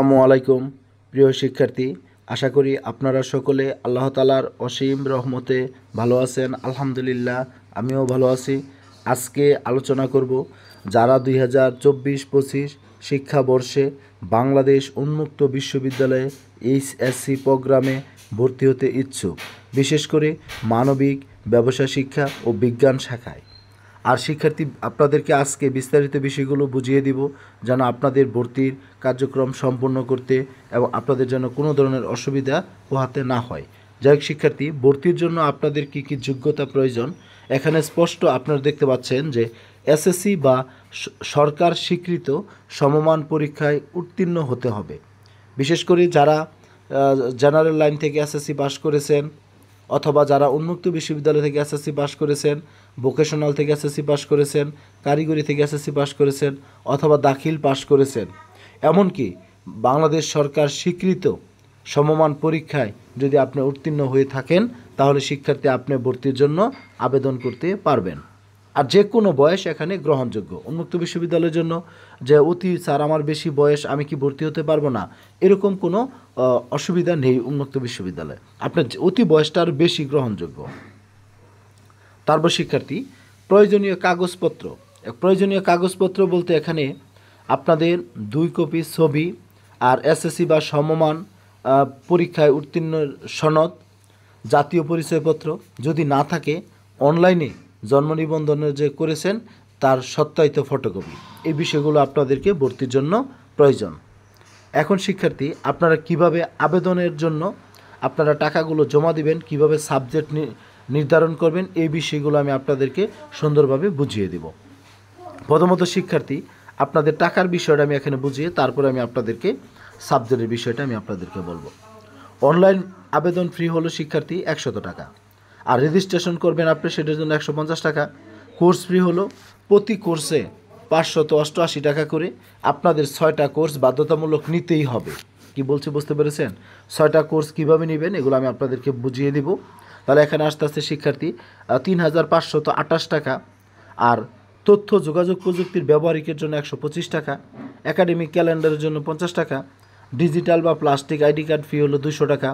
আসসালামু আলাইকুম প্রিয় শিক্ষার্থী আশা করি আপনারা সকলে আল্লাহ তালার অসীম রহমতে ভালো আছেন আলহামদুলিল্লাহ আমিও ভালো আছি আজকে আলোচনা করব যারা দুই হাজার চব্বিশ পঁচিশ শিক্ষাবর্ষে বাংলাদেশ উন্মুক্ত বিশ্ববিদ্যালয়ে এইচএসসি প্রোগ্রামে ভর্তি হতে ইচ্ছুক বিশেষ করে মানবিক ব্যবসা শিক্ষা ও বিজ্ঞান শাখায় আর শিক্ষার্থী আপনাদেরকে আজকে বিস্তারিত বিষয়গুলো বুঝিয়ে দিব যেন আপনাদের ভর্তির কার্যক্রম সম্পন্ন করতে এবং আপনাদের যেন কোনো ধরনের অসুবিধা পোহাতে না হয় যাই হোক শিক্ষার্থী ভর্তির জন্য আপনাদের কি কি যোগ্যতা প্রয়োজন এখানে স্পষ্ট আপনারা দেখতে পাচ্ছেন যে এসএসসি বা সরকার স্বীকৃত সমমান পরীক্ষায় উত্তীর্ণ হতে হবে বিশেষ করে যারা জেনারেল লাইন থেকে এসএসসি পাশ করেছেন অথবা যারা উন্মুক্ত বিশ্ববিদ্যালয় থেকে এসএসসি পাশ করেছেন ভোকেশনাল থেকে এসএসসি পাস করেছেন কারিগরি থেকে এসএসসি পাস করেছেন অথবা দাখিল পাস করেছেন এমনকি বাংলাদেশ সরকার স্বীকৃত সমমান পরীক্ষায় যদি আপনি উত্তীর্ণ হয়ে থাকেন তাহলে শিক্ষার্থী আপনি ভর্তির জন্য আবেদন করতে পারবেন আর যে কোনো বয়স এখানে গ্রহণযোগ্য উন্মুক্ত বিশ্ববিদ্যালয়ের জন্য যে অতি স্যার আমার বেশি বয়স আমি কি ভর্তি হতে পারবো না এরকম কোনো অসুবিধা নেই উন্মুক্ত বিশ্ববিদ্যালয়ে আপনার অতি বয়সটা আর বেশি গ্রহণযোগ্য তারপর শিক্ষার্থী প্রয়োজনীয় কাগজপত্র প্রয়োজনীয় কাগজপত্র বলতে এখানে আপনাদের দুই কপি ছবি আর এসএসসি বা সমমান পরীক্ষায় উত্তীর্ণ সনদ জাতীয় পরিচয়পত্র যদি না থাকে অনলাইনে জন্ম নিবন্ধনের যে করেছেন তার সত্যায়িত ফটোকপি এই বিষয়গুলো আপনাদেরকে ভর্তির জন্য প্রয়োজন এখন শিক্ষার্থী আপনারা কিভাবে আবেদনের জন্য আপনারা টাকাগুলো জমা দিবেন কিভাবে সাবজেক্ট নির্ধারণ করবেন এই বিষয়গুলো আমি আপনাদেরকে সুন্দরভাবে বুঝিয়ে দেব প্রথমত শিক্ষার্থী আপনাদের টাকার বিষয়টা আমি এখানে বুঝিয়ে তারপরে আমি আপনাদেরকে সাবজেক্টের বিষয়টা আমি আপনাদেরকে বলবো অনলাইন আবেদন ফ্রি হলো শিক্ষার্থী একশত টাকা আর রেজিস্ট্রেশন করবেন আপনি সেটার জন্য একশো পঞ্চাশ টাকা কোর্স ফ্রি হলো প্রতি কোর্সে পাঁচশত অষ্টআশি টাকা করে আপনাদের ছয়টা কোর্স বাধ্যতামূলক নিতেই হবে কি বলছে বুঝতে পেরেছেন ছয়টা কোর্স কিভাবে নেবেন এগুলো আমি আপনাদেরকে বুঝিয়ে দেবো তাহলে এখানে আসতে আসতে শিক্ষার্থী তিন হাজার আঠাশ টাকা আর তথ্য যোগাযোগ প্রযুক্তির ব্যবহারিকের জন্য একশো পঁচিশ টাকা একাডেমিক ক্যালেন্ডারের জন্য পঞ্চাশ টাকা ডিজিটাল বা প্লাস্টিক আইডি কার্ড ফি হলো দুশো টাকা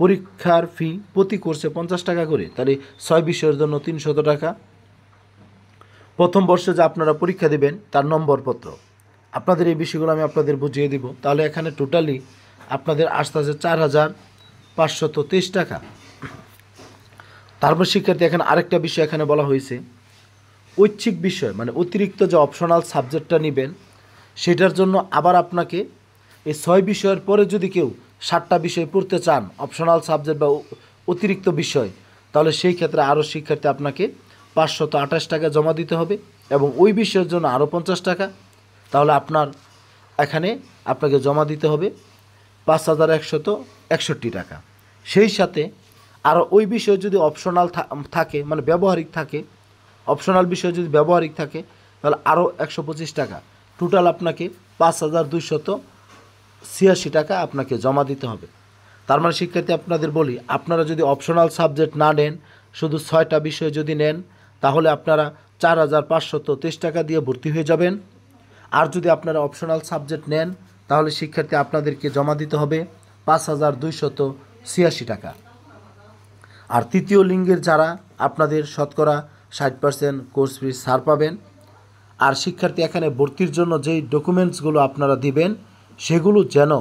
পরীক্ষার ফি প্রতি কোর্সে পঞ্চাশ টাকা করে তাহলে ছয় বিষয়ের জন্য তিনশত টাকা প্রথম বর্ষে যে আপনারা পরীক্ষা দেবেন তার নম্বরপত্র আপনাদের এই বিষয়গুলো আমি আপনাদের বুঝিয়ে দিব তাহলে এখানে টোটালি আপনাদের আস্তে আস্তে চার হাজার পাঁচশত তেইশ টাকা তারপর শিক্ষার্থী এখানে আরেকটা বিষয় এখানে বলা হয়েছে ঐচ্ছিক বিষয় মানে অতিরিক্ত যে অপশনাল সাবজেক্টটা নেবেন সেটার জন্য আবার আপনাকে এই ছয় বিষয়ের পরে যদি কেউ সাতটা বিষয় পড়তে চান অপশনাল সাবজেক্ট বা অতিরিক্ত বিষয় তাহলে সেই ক্ষেত্রে আরও শিক্ষার্থী আপনাকে পাঁচশত আঠাশ টাকা জমা দিতে হবে এবং ওই বিষয়ের জন্য আরও পঞ্চাশ টাকা তাহলে আপনার এখানে আপনাকে জমা দিতে হবে পাঁচ হাজার একশত একষট্টি টাকা সেই সাথে আর ওই বিষয়ে যদি অপশনাল থাকে মানে ব্যবহারিক থাকে অপশনাল বিষয়ে যদি ব্যবহারিক থাকে তাহলে আরও একশো পঁচিশ টাকা টোটাল আপনাকে পাঁচ হাজার দুইশত ছিয়াশি টাকা আপনাকে জমা দিতে হবে তার মানে শিক্ষার্থী আপনাদের বলি আপনারা যদি অপশনাল সাবজেক্ট না নেন শুধু ছয়টা বিষয় যদি নেন তাহলে আপনারা চার হাজার পাঁচশত তেইশ টাকা দিয়ে ভর্তি হয়ে যাবেন আর যদি আপনারা অপশনাল সাবজেক্ট নেন তাহলে শিক্ষার্থী আপনাদেরকে জমা দিতে হবে পাঁচ হাজার দুইশত ছিয়াশি টাকা আর তৃতীয় লিঙ্গের যারা আপনাদের শতকরা ষাট পার্সেন্ট কোর্স ফি ছাড় পাবেন আর শিক্ষার্থী এখানে ভর্তির জন্য যেই ডকুমেন্টসগুলো আপনারা দিবেন সেগুলো যেন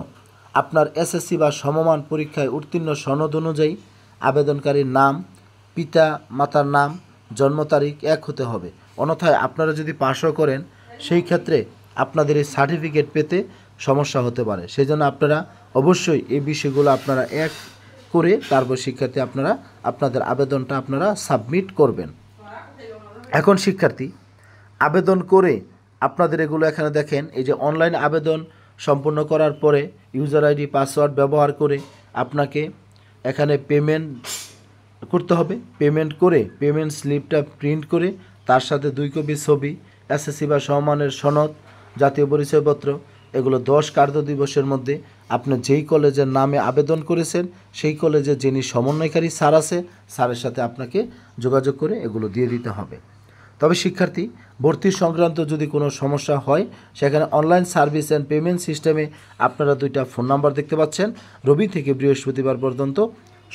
আপনার এসএসসি বা সমমান পরীক্ষায় উত্তীর্ণ সনদ অনুযায়ী আবেদনকারীর নাম পিতা মাতার নাম জন্ম তারিখ এক হতে হবে অন্যথায় আপনারা যদি পাশও করেন সেই ক্ষেত্রে আপনাদের এই সার্টিফিকেট পেতে সমস্যা হতে পারে সেই জন্য আপনারা অবশ্যই এই বিষয়গুলো আপনারা এক করে তারপর শিক্ষার্থী আপনারা আপনাদের আবেদনটা আপনারা সাবমিট করবেন এখন শিক্ষার্থী আবেদন করে আপনাদের এগুলো এখানে দেখেন এই যে অনলাইন আবেদন সম্পূর্ণ করার পরে ইউজার আইডি পাসওয়ার্ড ব্যবহার করে আপনাকে এখানে পেমেন্ট করতে হবে পেমেন্ট করে পেমেন্ট স্লিপটা প্রিন্ট করে তার সাথে দুই কপি ছবি এসএসসি বা সম্মানের সনদ জাতীয় পরিচয়পত্র এগুলো দশ কার্য দিবসের মধ্যে আপনি যেই কলেজের নামে আবেদন করেছেন সেই কলেজে যিনি সমন্বয়কারী স্যার আছে স্যারের সাথে আপনাকে যোগাযোগ করে এগুলো দিয়ে দিতে হবে তবে শিক্ষার্থী ভর্তি সংক্রান্ত যদি কোনো সমস্যা হয় সেখানে অনলাইন সার্ভিস অ্যান্ড পেমেন্ট সিস্টেমে আপনারা দুইটা ফোন নাম্বার দেখতে পাচ্ছেন রবি থেকে বৃহস্পতিবার পর্যন্ত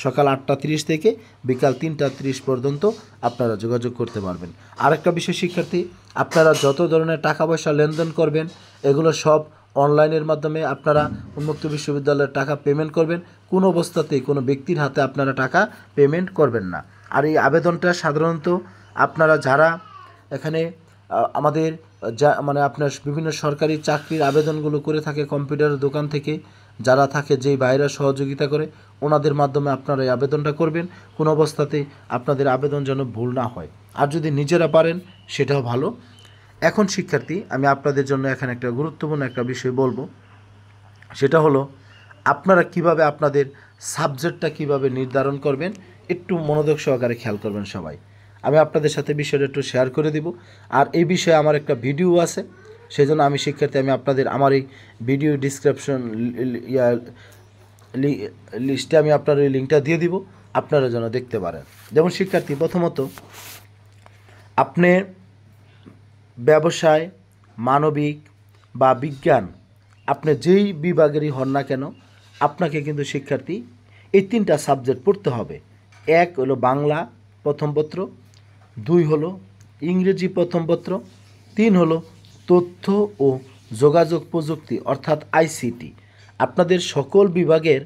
সকাল আটটা তিরিশ থেকে বিকাল তিনটা তিরিশ পর্যন্ত আপনারা যোগাযোগ করতে পারবেন আরেকটা বিষয় শিক্ষার্থী আপনারা যত ধরনের টাকা পয়সা লেনদেন করবেন এগুলো সব অনলাইনের মাধ্যমে আপনারা উন্মুক্ত বিশ্ববিদ্যালয়ের টাকা পেমেন্ট করবেন কোনো অবস্থাতেই কোনো ব্যক্তির হাতে আপনারা টাকা পেমেন্ট করবেন না আর এই আবেদনটা সাধারণত আপনারা যারা এখানে আমাদের যা মানে আপনার বিভিন্ন সরকারি চাকরির আবেদনগুলো করে থাকে কম্পিউটার দোকান থেকে যারা থাকে যেই বাইরা সহযোগিতা করে ওনাদের মাধ্যমে আপনারা এই আবেদনটা করবেন কোনো অবস্থাতেই আপনাদের আবেদন যেন ভুল না হয় আর যদি নিজেরা পারেন সেটাও ভালো এখন শিক্ষার্থী আমি আপনাদের জন্য এখানে একটা গুরুত্বপূর্ণ একটা বিষয় বলবো সেটা হলো আপনারা কিভাবে আপনাদের সাবজেক্টটা কিভাবে নির্ধারণ করবেন একটু মনোযোগ সহকারে খেয়াল করবেন সবাই আমি আপনাদের সাথে বিষয়টা একটু শেয়ার করে দিব আর এই বিষয়ে আমার একটা ভিডিও আছে সেই জন্য আমি শিক্ষার্থী আমি আপনাদের আমার এই ভিডিও ডিসক্রিপশন ইয়া লিস্টে আমি আপনার ওই লিঙ্কটা দিয়ে দিব আপনারা যেন দেখতে পারেন যেমন শিক্ষার্থী প্রথমত আপনি ব্যবসায় মানবিক বা বিজ্ঞান আপনি যেই বিভাগেরই হন না কেন আপনাকে কিন্তু শিক্ষার্থী এই তিনটা সাবজেক্ট পড়তে হবে এক হলো বাংলা প্রথম পত্র দুই হলো ইংরেজি প্রথম পত্র তিন হলো তথ্য ও যোগাযোগ প্রযুক্তি অর্থাৎ আইসিটি আপনাদের সকল বিভাগের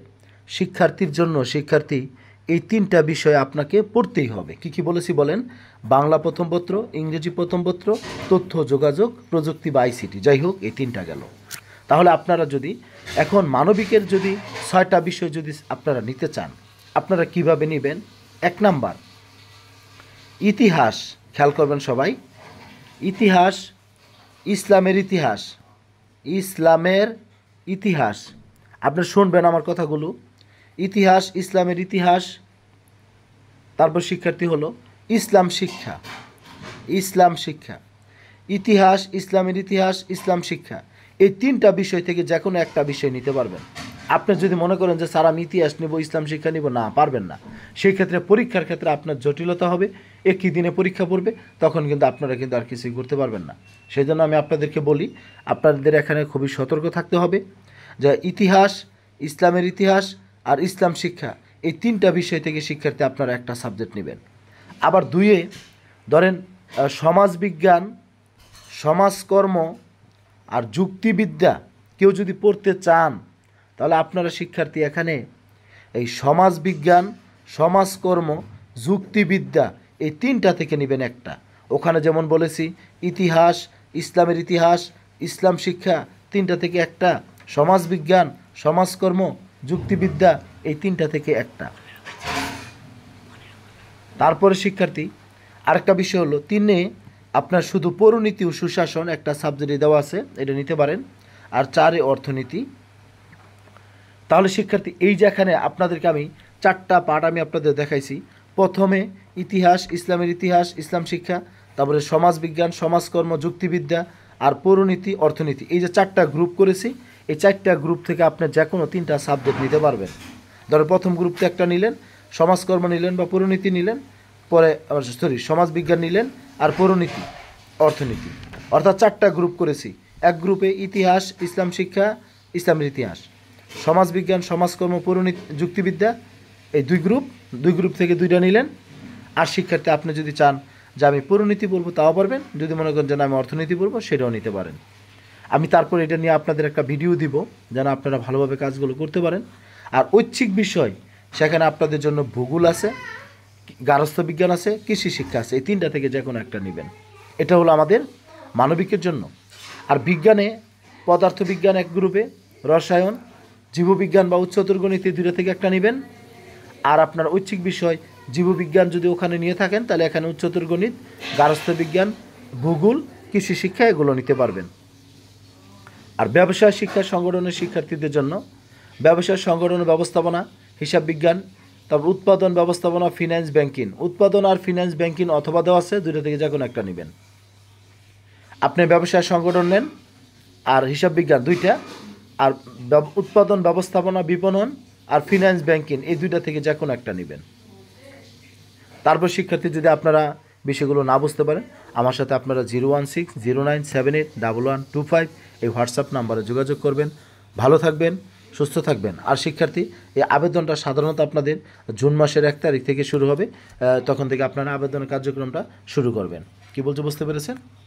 শিক্ষার্থীর জন্য শিক্ষার্থী এই তিনটা বিষয় আপনাকে পড়তেই হবে কি কি বলেছি বলেন বাংলা প্রথম পত্র ইংরেজি প্রথম পত্র তথ্য যোগাযোগ প্রযুক্তি বা আইসিটি যাই হোক এই তিনটা গেল তাহলে আপনারা যদি এখন মানবিকের যদি ছয়টা বিষয় যদি আপনারা নিতে চান আপনারা কিভাবে নেবেন এক নাম্বার ইতিহাস খেয়াল করবেন সবাই ইতিহাস ইসলামের ইতিহাস ইসলামের ইতিহাস আপনি শুনবেন আমার কথাগুলো ইতিহাস ইসলামের ইতিহাস তারপর শিক্ষার্থী হলো ইসলাম শিক্ষা ইসলাম শিক্ষা ইতিহাস ইসলামের ইতিহাস ইসলাম শিক্ষা এই তিনটা বিষয় থেকে যে কোনো একটা বিষয় নিতে পারবেন আপনি যদি মনে করেন যে স্যার আমি ইতিহাস নেব ইসলাম শিক্ষা নিব না পারবেন না সেই ক্ষেত্রে পরীক্ষার ক্ষেত্রে আপনার জটিলতা হবে একই দিনে পরীক্ষা পড়বে তখন কিন্তু আপনারা কিন্তু আর কিছুই করতে পারবেন না সেই জন্য আমি আপনাদেরকে বলি আপনাদের এখানে খুবই সতর্ক থাকতে হবে যে ইতিহাস ইসলামের ইতিহাস আর ইসলাম শিক্ষা এই তিনটা বিষয় থেকে শিক্ষার্থী আপনারা একটা সাবজেক্ট নেবেন আবার দুইয়ে ধরেন সমাজবিজ্ঞান সমাজকর্ম আর যুক্তিবিদ্যা কেউ যদি পড়তে চান তাহলে আপনারা শিক্ষার্থী এখানে এই সমাজবিজ্ঞান সমাজকর্ম যুক্তিবিদ্যা এই তিনটা থেকে নেবেন একটা ওখানে যেমন বলেছি ইতিহাস ইসলামের ইতিহাস ইসলাম শিক্ষা তিনটা থেকে একটা সমাজবিজ্ঞান সমাজকর্ম যুক্তিবিদ্যা এই তিনটা থেকে একটা তারপরে শিক্ষার্থী আরেকটা বিষয় হলো তিনে আপনার শুধু পরনীতি ও সুশাসন একটা সাবজেক্টে দেওয়া আছে এটা নিতে পারেন আর চারে অর্থনীতি তাহলে শিক্ষার্থী এই যেখানে আপনাদেরকে আমি চারটা পাঠ আমি আপনাদের দেখাইছি প্রথমে ইতিহাস ইসলামের ইতিহাস ইসলাম শিক্ষা তারপরে সমাজবিজ্ঞান সমাজকর্ম যুক্তিবিদ্যা আর পরনীতি অর্থনীতি এই যে চারটা গ্রুপ করেছি এই চারটা গ্রুপ থেকে আপনি যে কোনো তিনটা সাবজেক্ট নিতে পারবেন ধরো প্রথম গ্রুপ থেকে একটা নিলেন সমাজকর্ম নিলেন বা পরিণীতি নিলেন পরে সরি সমাজবিজ্ঞান নিলেন আর পরিণীতি অর্থনীতি অর্থাৎ চারটা গ্রুপ করেছি এক গ্রুপে ইতিহাস ইসলাম শিক্ষা ইসলামের ইতিহাস সমাজবিজ্ঞান সমাজকর্ম পরিণীতি যুক্তিবিদ্যা এই দুই গ্রুপ দুই গ্রুপ থেকে দুইটা নিলেন আর শিক্ষার্থী আপনি যদি চান যে আমি পরিণীতি বলবো তাও পারবেন যদি মনে করেন যে আমি অর্থনীতি বলবো সেটাও নিতে পারেন আমি তারপর এটা নিয়ে আপনাদের একটা ভিডিও দিব যেন আপনারা ভালোভাবে কাজগুলো করতে পারেন আর ঐচ্ছিক বিষয় সেখানে আপনাদের জন্য ভূগোল আছে গারস্থ বিজ্ঞান আছে কৃষি শিক্ষা আছে এই তিনটা থেকে যে কোনো একটা নেবেন এটা হলো আমাদের মানবিকের জন্য আর বিজ্ঞানে পদার্থবিজ্ঞান এক গ্রুপে রসায়ন জীববিজ্ঞান বা উচ্চতর গণিত দুটো থেকে একটা নেবেন আর আপনার ঐচ্ছিক বিষয় জীববিজ্ঞান যদি ওখানে নিয়ে থাকেন তাহলে এখানে উচ্চতর গণিত গারস্থ বিজ্ঞান ভূগোল কৃষি শিক্ষা এগুলো নিতে পারবেন আর ব্যবসায় শিক্ষা সংগঠনের শিক্ষার্থীদের জন্য ব্যবসায় সংগঠন ব্যবস্থাপনা হিসাব বিজ্ঞান তারপর উৎপাদন ব্যবস্থাপনা ফিনান্স ব্যাংকিং উৎপাদন আর ফিন্যান্স ব্যাংকিং অথবা দেওয়া আছে দুইটা থেকে যখন একটা নেবেন আপনি ব্যবসায় সংগঠন নেন আর হিসাব বিজ্ঞান দুইটা আর উৎপাদন ব্যবস্থাপনা বিপণন আর ফিনান্স ব্যাংকিং এই দুইটা থেকে যে কোনো একটা নেবেন তারপর শিক্ষার্থী যদি আপনারা বিষয়গুলো না বুঝতে পারেন আমার সাথে আপনারা zero one six zero nine seven eight double one two five এই হোয়াটসঅ্যাপ নাম্বারে যোগাযোগ করবেন ভালো থাকবেন সুস্থ থাকবেন আর শিক্ষার্থী এই আবেদনটা সাধারণত আপনাদের জুন মাসের এক তারিখ থেকে শুরু হবে তখন থেকে আপনারা আবেদনের কার্যক্রমটা শুরু করবেন কি বলছে বুঝতে পেরেছেন